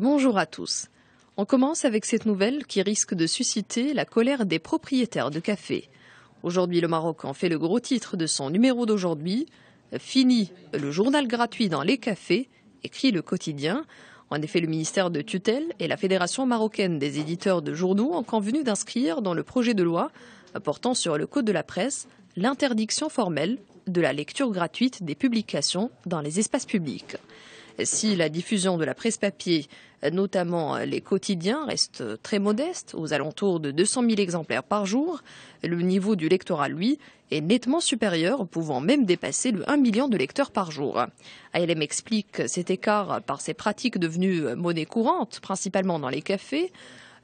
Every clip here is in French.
Bonjour à tous. On commence avec cette nouvelle qui risque de susciter la colère des propriétaires de cafés. Aujourd'hui, le Maroc en fait le gros titre de son numéro d'aujourd'hui. Fini le journal gratuit dans les cafés, écrit le quotidien. En effet, le ministère de tutelle et la Fédération marocaine des éditeurs de journaux ont convenu d'inscrire dans le projet de loi portant sur le Code de la presse l'interdiction formelle de la lecture gratuite des publications dans les espaces publics. Si la diffusion de la presse papier, notamment euh, les quotidiens, reste euh, très modeste, aux alentours de 200 000 exemplaires par jour, le niveau du lectorat, lui, est nettement supérieur, pouvant même dépasser le 1 million de lecteurs par jour. ALM explique cet écart par ses pratiques devenues euh, monnaie courante, principalement dans les cafés.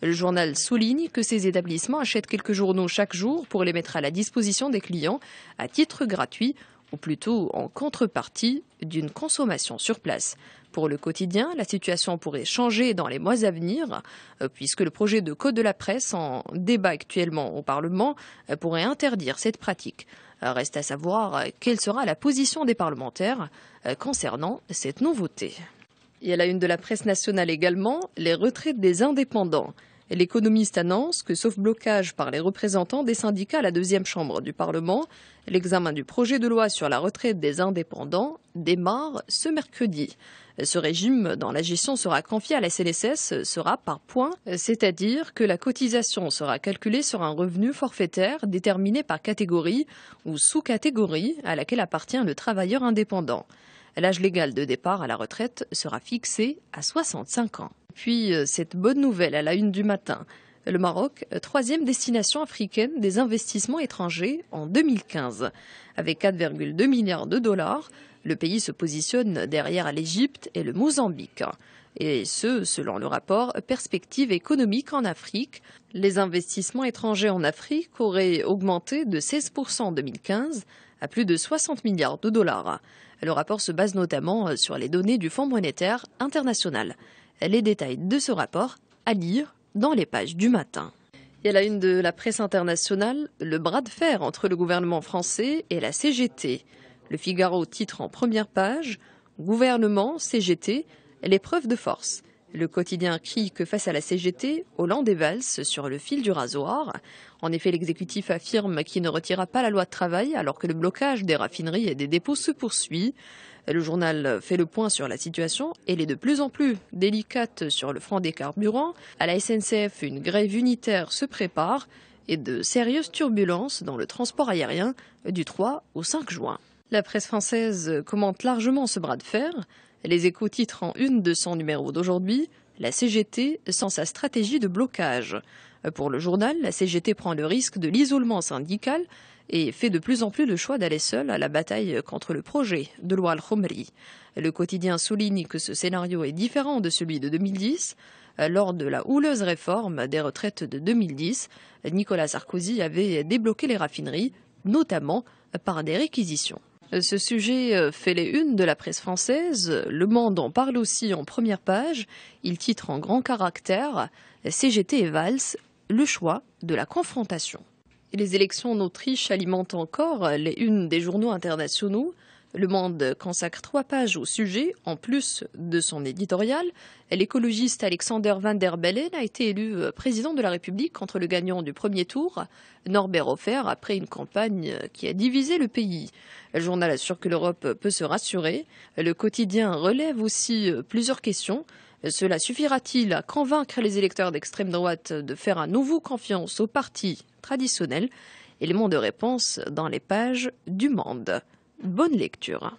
Le journal souligne que ces établissements achètent quelques journaux chaque jour pour les mettre à la disposition des clients à titre gratuit ou plutôt en contrepartie d'une consommation sur place. Pour le quotidien, la situation pourrait changer dans les mois à venir, euh, puisque le projet de Code de la presse en débat actuellement au Parlement euh, pourrait interdire cette pratique. Euh, reste à savoir quelle sera la position des parlementaires concernant cette nouveauté. Il y a la une de la presse nationale également, les retraites des indépendants. L'économiste annonce que, sauf blocage par les représentants des syndicats à la deuxième chambre du Parlement, l'examen du projet de loi sur la retraite des indépendants démarre ce mercredi. Ce régime dont la gestion sera confiée à la CNSS sera par points, c'est-à-dire que la cotisation sera calculée sur un revenu forfaitaire déterminé par catégorie ou sous-catégorie à laquelle appartient le travailleur indépendant. L'âge légal de départ à la retraite sera fixé à 65 ans. Puis euh, cette bonne nouvelle à la une du matin. Le Maroc, euh, troisième destination africaine des investissements étrangers en 2015. Avec 4,2 milliards de dollars, le pays se positionne derrière l'Égypte et le Mozambique. Et ce, selon le rapport Perspectives économiques en Afrique, les investissements étrangers en Afrique auraient augmenté de 16% en 2015 à plus de 60 milliards de dollars. Le rapport se base notamment euh, sur les données du Fonds monétaire international. Les détails de ce rapport à lire dans les pages du matin. y a la une de la presse internationale, le bras de fer entre le gouvernement français et la CGT. Le Figaro titre en première page Gouvernement, CGT, l'épreuve de force. Le quotidien crie que face à la CGT, Hollande et sur le fil du rasoir. En effet, l'exécutif affirme qu'il ne retirera pas la loi de travail alors que le blocage des raffineries et des dépôts se poursuit. Le journal fait le point sur la situation. Elle est de plus en plus délicate sur le front des carburants. À la SNCF, une grève unitaire se prépare et de sérieuses turbulences dans le transport aérien du 3 au 5 juin. La presse française commente largement ce bras de fer. Les échos titrent en une de son numéro d'aujourd'hui La CGT sans sa stratégie de blocage. Pour le journal, la CGT prend le risque de l'isolement syndical et fait de plus en plus le choix d'aller seul à la bataille contre le projet de loi Al-Khomri. Le quotidien souligne que ce scénario est différent de celui de 2010. Lors de la houleuse réforme des retraites de 2010, Nicolas Sarkozy avait débloqué les raffineries, notamment par des réquisitions. Ce sujet euh, fait les unes de la presse française. Le Monde en parle aussi en première page. Il titre en grand caractère CGT et Valls, le choix de la confrontation. les élections en Autriche alimentent encore les unes des journaux internationaux. Le Monde consacre trois pages au sujet, en plus de son éditorial. L'écologiste Alexander Van der Bellen a été élu euh, président de la République contre le gagnant du premier tour, Norbert Hofer, après une campagne euh, qui a divisé le pays. Le journal assure que l'Europe peut se rassurer. Le quotidien relève aussi euh, plusieurs questions. Cela suffira-t-il à convaincre les électeurs d'extrême droite de faire à nouveau confiance au parti traditionnel Élément de réponse dans les pages du Monde. Bonne lecture.